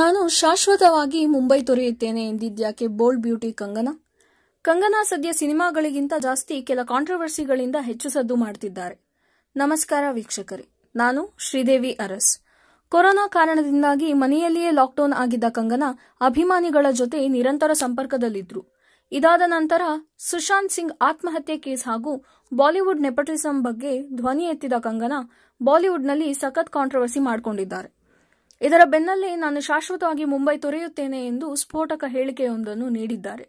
ನಾನು ಶಾಶ್ವತವಾಗಿ ಮುಂಬೈ ತೊರೆಯುತ್ತೇನೆ ಎಂದಿದ್ಯಾಕೆ ಬೋಲ್ಡ್ ಬ್ಯೂಟಿ ಕಂಗನಾ ಕಂಗನಾ ಸದ್ಯ ಸಿನಿಮಾಗಳಿಗಿಂತ ಜಾಸ್ತಿ ಕೆಲ ಕಾಂಟ್ರವರ್ಸಿಗಳಿಂದ ಹೆಚ್ಚು ಸದ್ದು ಮಾಡುತ್ತಿದ್ದಾರೆ ನಮಸ್ಕಾರ ವೀಕ್ಷಕರೇ ನಾನು ಶ್ರೀದೇವಿ ಅರಸ್ ಕೊರೋನಾ ಕಾರಣದಿಂದಾಗಿ ಮನೆಯಲ್ಲಿಯೇ ಲಾಕ್ಡೌನ್ ಆಗಿದ್ದ ಕಂಗನಾ ಅಭಿಮಾನಿಗಳ ಜೊತೆ ನಿರಂತರ ಸಂಪರ್ಕದಲ್ಲಿದ್ದರು ಇದಾದ ನಂತರ ಸುಶಾಂತ್ ಸಿಂಗ್ ಆತ್ಮಹತ್ಯೆ ಕೇಸ್ ಹಾಗೂ ಬಾಲಿವುಡ್ ನೆಪಟಿಸಂ ಬಗ್ಗೆ ಧ್ವನಿ ಎತ್ತಿದ ಕಂಗನಾ ಬಾಲಿವುಡ್ನಲ್ಲಿ ಸಖತ್ ಕಾಂಟ್ರವರ್ಸಿ ಮಾಡಿಕೊಂಡಿದ್ದಾರೆ ಇದರ ಬೆನ್ನಲ್ಲೇ ನಾನು ಶಾಶ್ವತವಾಗಿ ಮುಂಬೈ ತೊರೆಯುತ್ತೇನೆ ಎಂದು ಸ್ಫೋಟಕ ಹೇಳಿಕೆಯೊಂದನ್ನು ನೀಡಿದ್ದಾರೆ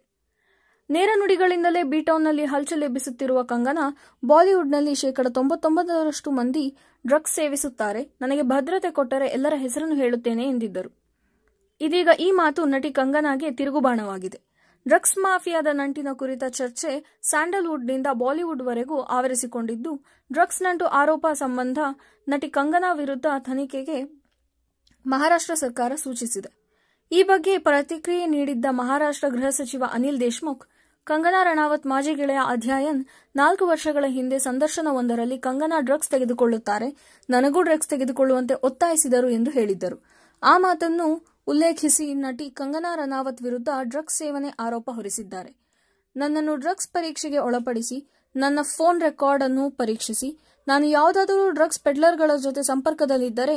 ನೇರ ನುಡಿಗಳಿಂದಲೇ ಬಿಟೌನ್ನಲ್ಲಿ ಹಲ್ಚಲ್ ಕಂಗನ ಕಂಗನಾ ಬಾಲಿವುಡ್ನಲ್ಲಿ ಶೇಕಡ ತೊಂಬತ್ತೊಂಬತ್ತರಷ್ಟು ಮಂದಿ ಡ್ರಗ್ಸ್ ಸೇವಿಸುತ್ತಾರೆ ನನಗೆ ಭದ್ರತೆ ಕೊಟ್ಟರೆ ಎಲ್ಲರ ಹೆಸರನ್ನು ಹೇಳುತ್ತೇನೆ ಎಂದಿದ್ದರು ಇದೀಗ ಈ ಮಾತು ನಟಿ ಕಂಗನಾಗೆ ತಿರುಗುಬಾಣವಾಗಿದೆ ಡ್ರಗ್ಸ್ ಮಾಫಿಯಾದ ನಂಟಿನ ಕುರಿತ ಚರ್ಚೆ ಸ್ಯಾಂಡಲ್ವುಡ್ನಿಂದ ಬಾಲಿವುಡ್ವರೆಗೂ ಆವರಿಸಿಕೊಂಡಿದ್ದು ಡ್ರಗ್ಸ್ ನಂಟು ಆರೋಪ ಸಂಬಂಧ ನಟಿ ಕಂಗನಾ ವಿರುದ್ಧ ತನಿಖೆಗೆ ಮಹಾರಾಷ್ಟ್ರ ಸರ್ಕಾರ ಸೂಚಿಸಿದೆ ಈ ಬಗ್ಗೆ ಪ್ರತಿಕ್ರಿಯೆ ನೀಡಿದ್ದ ಮಹಾರಾಷ್ಟ್ರ ಗೃಹ ಸಚಿವ ಅನಿಲ್ ದೇಶ್ಮುಖ್ ಕಂಗನಾ ರಣಾವತ್ ಮಾಜಿ ಗೆಳೆಯ ಅಧ್ಯಯನ್ ನಾಲ್ಕು ವರ್ಷಗಳ ಹಿಂದೆ ಸಂದರ್ಶನವೊಂದರಲ್ಲಿ ಕಂಗನಾ ಡ್ರಗ್ಸ್ ತೆಗೆದುಕೊಳ್ಳುತ್ತಾರೆ ನನಗೂ ಡ್ರಗ್ಸ್ ತೆಗೆದುಕೊಳ್ಳುವಂತೆ ಒತ್ತಾಯಿಸಿದರು ಎಂದು ಹೇಳಿದ್ದರು ಆ ಮಾತನ್ನು ಉಲ್ಲೇಖಿಸಿ ನಟಿ ಕಂಗನಾ ರಣಾವತ್ ವಿರುದ್ಧ ಡ್ರಗ್ಸ್ ಸೇವನೆ ಆರೋಪ ಹೊರಿಸಿದ್ದಾರೆ ನನ್ನನ್ನು ಡ್ರಗ್ಸ್ ಪರೀಕ್ಷೆಗೆ ಒಳಪಡಿಸಿ ನನ್ನ ಫೋನ್ ರೆಕಾರ್ಡ್ ಅನ್ನು ಪರೀಕ್ಷಿಸಿ ನಾನು ಯಾವುದಾದರೂ ಡ್ರಗ್ಸ್ ಪೆಡ್ಲರ್ಗಳ ಜೊತೆ ಸಂಪರ್ಕದಲ್ಲಿದ್ದರೆ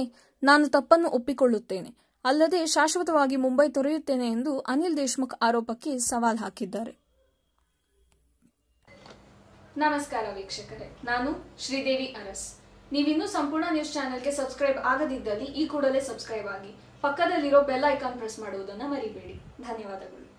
ನಾನು ತಪ್ಪನ್ನು ಒಪ್ಪಿಕೊಳ್ಳುತ್ತೇನೆ ಅಲ್ಲದೆ ಶಾಶ್ವತವಾಗಿ ಮುಂಬೈ ತೊರೆಯುತ್ತೇನೆ ಎಂದು ಅನಿಲ್ ದೇಶ್ಮುಖ್ ಆರೋಪಕ್ಕೆ ಸವಾಲ್ ಹಾಕಿದ್ದಾರೆ ನಮಸ್ಕಾರ ವೀಕ್ಷಕರೇ ನಾನು ಶ್ರೀದೇವಿ ಅರಸ್ ನೀವಿನ್ನೂ ಸಂಪೂರ್ಣ ನ್ಯೂಸ್ ಚಾನೆಲ್ಗೆ ಸಬ್ಸ್ಕ್ರೈಬ್ ಆಗದಿದ್ದಲ್ಲಿ ಈ ಕೂಡಲೇ ಸಬ್ಸ್ಕ್ರೈಬ್ ಆಗಿ ಪಕ್ಕದಲ್ಲಿರೋ ಬೆಲ್ ಐಕಾನ್ ಪ್ರೆಸ್ ಮಾಡುವುದನ್ನು ಮರಿಬೇಡಿ ಧನ್ಯವಾದಗಳು